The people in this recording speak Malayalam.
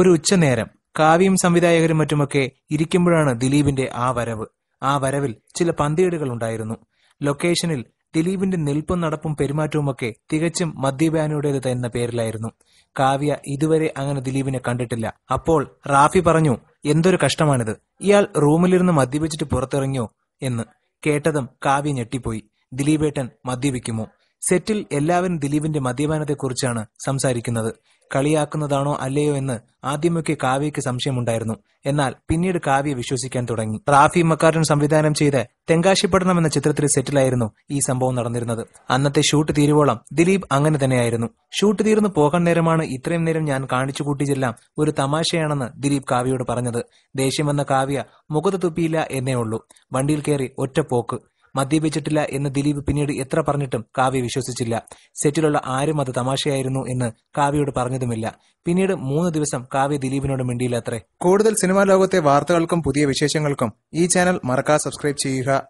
ഒരു ഉച്ചനേരം കാവ്യം സംവിധായകരും മറ്റുമൊക്കെ ഇരിക്കുമ്പോഴാണ് ദിലീപിന്റെ ആ വരവ് ആ വരവിൽ ചില പന്തിയേടുകൾ ഉണ്ടായിരുന്നു ലൊക്കേഷനിൽ ദിലീപിന്റെ നിൽപ്പും നടപ്പും പെരുമാറ്റവുമൊക്കെ തികച്ചും മദ്യപാനിയുടേത് എന്ന പേരിലായിരുന്നു കാവ്യ ഇതുവരെ അങ്ങനെ ദിലീപിനെ കണ്ടിട്ടില്ല അപ്പോൾ റാഫി പറഞ്ഞു എന്തൊരു കഷ്ടമാണിത് ഇയാൾ റൂമിലിരുന്ന് മദ്യപിച്ചിട്ട് പുറത്തിറങ്ങിയോ എന്ന് കേട്ടതും കാവ്യ ഞെട്ടിപ്പോയി ദിലീപേട്ടൻ മദ്യപിക്കുമോ സെറ്റിൽ എല്ലാവരും ദിലീപിന്റെ മദ്യപാനത്തെക്കുറിച്ചാണ് സംസാരിക്കുന്നത് കളിയാക്കുന്നതാണോ അല്ലയോ എന്ന് ആദ്യമൊക്കെ കാവ്യയ്ക്ക് സംശയമുണ്ടായിരുന്നു എന്നാൽ പിന്നീട് കാവ്യ വിശ്വസിക്കാൻ തുടങ്ങി റാഫി മക്കാരൻ സംവിധാനം ചെയ്ത തെങ്കാശിപ്പട്ടണം എന്ന ചിത്രത്തിൽ സെറ്റിലായിരുന്നു ഈ സംഭവം നടന്നിരുന്നത് അന്നത്തെ ഷൂട്ട് തീരുവോളം ദിലീപ് അങ്ങനെ തന്നെയായിരുന്നു ഷൂട്ട് തീർന്നു പോകാൻ നേരമാണ് ഇത്രയും നേരം ഞാൻ കാണിച്ചു കൂട്ടിയതെല്ലാം ഒരു തമാശയാണെന്ന് ദിലീപ് കാവ്യയോട് പറഞ്ഞത് ദേഷ്യം വന്ന കാവ്യ മുഖത്ത് തുപ്പിയില്ല എന്നേ ഉള്ളൂ വണ്ടിയിൽ കയറി ഒറ്റ പോക്ക് മദ്യപിച്ചിട്ടില്ല എന്ന് ദിലീപ് പിന്നീട് എത്ര പറഞ്ഞിട്ടും കാവ്യ വിശ്വസിച്ചില്ല സെറ്റിലുള്ള ആരും അത് തമാശയായിരുന്നു എന്ന് കാവ്യയോട് പറഞ്ഞതുമില്ല പിന്നീട് മൂന്ന് ദിവസം കാവ്യ ദിലീപിനോട് മിണ്ടിയില്ല അത്രേ കൂടുതൽ സിനിമാ ലോകത്തെ വാർത്തകൾക്കും പുതിയ വിശേഷങ്ങൾക്കും ഈ ചാനൽ മറക്കാതെ സബ്സ്ക്രൈബ് ചെയ്യുക